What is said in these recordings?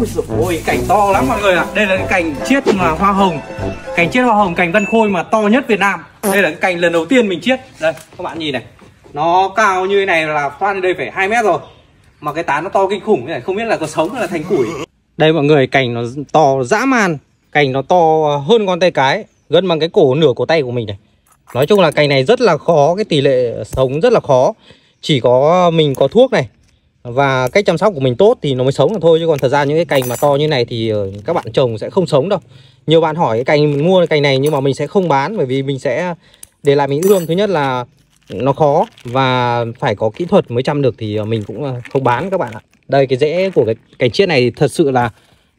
Ui dồi ôi, cảnh to lắm mọi người ạ à. Đây là cái cành chiết mà hoa hồng Cành chiết hoa hồng, cành vân khôi mà to nhất Việt Nam Đây là cái cành lần đầu tiên mình chiết Đây, các bạn nhìn này Nó cao như thế này là khoan đây phải 2 mét rồi Mà cái tán nó to kinh khủng này Không biết là có sống hay là thành củi Đây mọi người, cành nó to dã man Cành nó to hơn con tay cái Gần bằng cái cổ nửa cổ tay của mình này Nói chung là cành này rất là khó Cái tỷ lệ sống rất là khó Chỉ có mình có thuốc này và cách chăm sóc của mình tốt thì nó mới sống được thôi chứ còn thật ra những cái cành mà to như này thì ờ, các bạn trồng sẽ không sống đâu nhiều bạn hỏi cái cành mình mua cái cành này nhưng mà mình sẽ không bán bởi vì mình sẽ để lại mình ươm thứ nhất là nó khó và phải có kỹ thuật mới chăm được thì ờ, mình cũng ờ, không bán các bạn ạ đây cái rễ của cái cành chiết này thật sự là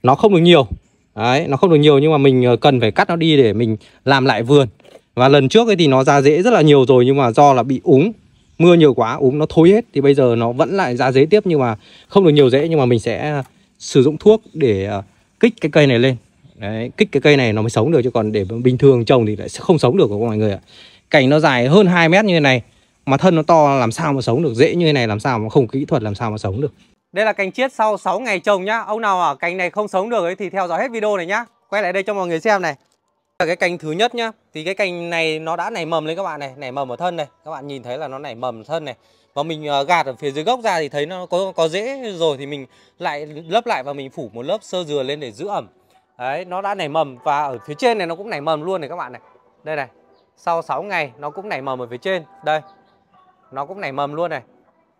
nó không được nhiều đấy nó không được nhiều nhưng mà mình cần phải cắt nó đi để mình làm lại vườn và lần trước ấy thì nó ra rễ rất là nhiều rồi nhưng mà do là bị úng mưa nhiều quá úng nó thối hết thì bây giờ nó vẫn lại ra dế tiếp nhưng mà không được nhiều rễ nhưng mà mình sẽ à, sử dụng thuốc để à, kích cái cây này lên Đấy, kích cái cây này nó mới sống được chứ còn để bình thường trồng thì lại sẽ không sống được của mọi người ạ cành nó dài hơn 2 mét như thế này mà thân nó to làm sao mà sống được dễ như thế này làm sao mà không kỹ thuật làm sao mà sống được đây là cành chiết sau 6 ngày trồng nhá ông nào ở cành này không sống được ấy thì theo dõi hết video này nhá quay lại đây cho mọi người xem này là cái cành thứ nhất nhá thì cái cành này nó đã nảy mầm lên các bạn này nảy mầm ở thân này các bạn nhìn thấy là nó nảy mầm thân này và mình ờ, gạt ở phía dưới gốc ra thì thấy nó có có rễ rồi thì mình lại lấp lại và mình phủ một lớp sơ dừa lên để giữ ẩm đấy nó đã nảy mầm và ở phía trên này nó cũng nảy mầm luôn này các bạn này đây này sau 6 ngày nó cũng nảy mầm ở phía trên đây nó cũng nảy mầm luôn này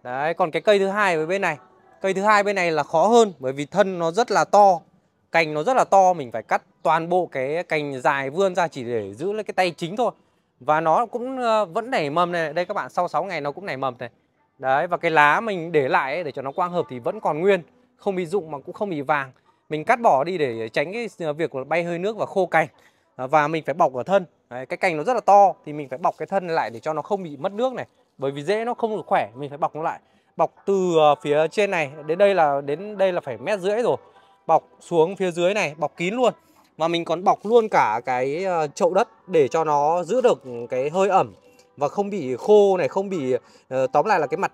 đấy còn cái cây thứ hai ở bên này cây thứ hai bên này là khó hơn bởi vì thân nó rất là to cành nó rất là to mình phải cắt toàn bộ cái cành dài vươn ra chỉ để giữ lấy cái tay chính thôi và nó cũng ờ, vẫn nảy mầm này đây các bạn sau 6 ngày nó cũng nảy mầm này đấy và cái lá mình để lại ấy, để cho nó quang hợp thì vẫn còn nguyên không bị rụng mà cũng không bị vàng mình cắt bỏ đi để tránh cái việc bay hơi nước và khô cành ờ, và mình phải bọc ở thân đấy, cái cành nó rất là to thì mình phải bọc cái thân lại để cho nó không bị mất nước này bởi vì dễ nó không được khỏe mình phải bọc nó lại bọc từ ờ, phía trên này đến đây là đến đây là phải mét rưỡi rồi bọc xuống phía dưới này bọc kín luôn và mình còn bọc luôn cả cái ờ, chậu đất để cho nó giữ được cái hơi ẩm và không bị khô này không bị ờ, tóm lại là cái mặt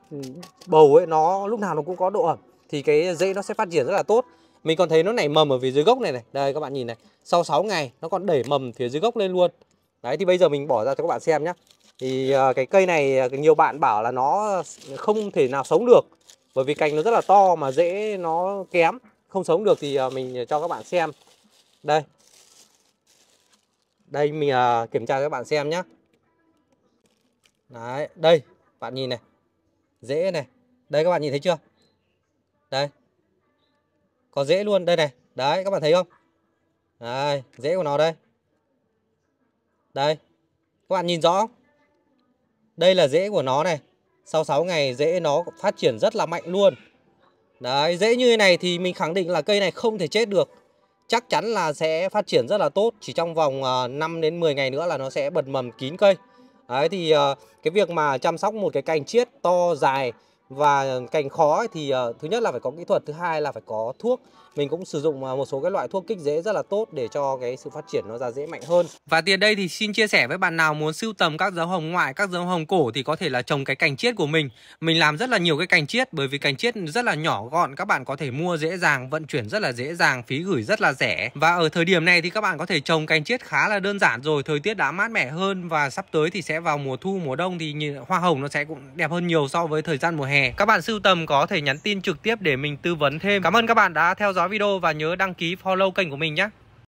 bầu ấy nó lúc nào nó cũng có độ ẩm thì cái rễ nó sẽ phát triển rất là tốt mình còn thấy nó nảy mầm ở phía dưới gốc này này đây các bạn nhìn này sau 6 ngày nó còn đẩy mầm phía dưới gốc lên luôn đấy thì bây giờ mình bỏ ra cho các bạn xem nhé thì ờ, cái cây này nhiều bạn bảo là nó không thể nào sống được bởi vì cành nó rất là to mà rễ nó kém không sống được thì ờ, mình cho các bạn xem đây đây mình ờ, kiểm tra cho các bạn xem nhé đấy đây bạn nhìn này dễ này đây các bạn nhìn thấy chưa đây có dễ luôn đây này đấy các bạn thấy không đây dễ của nó đây đây các bạn nhìn rõ đây là rễ của nó này sau 6 ngày rễ nó phát triển rất là mạnh luôn Đấy, dễ như thế này thì mình khẳng định là cây này không thể chết được. Chắc chắn là sẽ phát triển rất là tốt, chỉ trong vòng 5 ờ, đến 10 ngày nữa là nó sẽ bật mầm kín cây. Đấy thì ờ, cái việc mà chăm sóc một cái cành chiết to dài và cành khó ấy, thì ờ, thứ nhất là phải có kỹ thuật, thứ hai là phải có thuốc mình cũng sử dụng à, một số cái loại thuốc kích rễ rất là tốt để cho cái sự phát triển nó ra dễ mạnh hơn. Và tiền đây thì xin chia sẻ với bạn nào muốn sưu tầm các dấu hồng ngoại, các dấu hồng cổ thì có thể là trồng cái cành chiết của mình. Mình làm rất là nhiều cái cành chiết bởi vì cành chiết rất là nhỏ gọn, các bạn có thể mua dễ dàng, vận chuyển rất là dễ dàng, phí gửi rất là rẻ. Và ở thời điểm này thì các bạn có thể trồng cành chiết khá là đơn giản rồi, thời tiết đã mát mẻ hơn và sắp tới thì sẽ vào mùa thu, mùa đông thì hoa hồng nó sẽ cũng đẹp hơn nhiều so với thời gian mùa hè. Các bạn sưu tầm có thể nhắn tin trực tiếp để mình tư vấn thêm. Cảm ơn các bạn đã theo dõi dõi video và nhớ đăng ký follow kênh của mình nhé.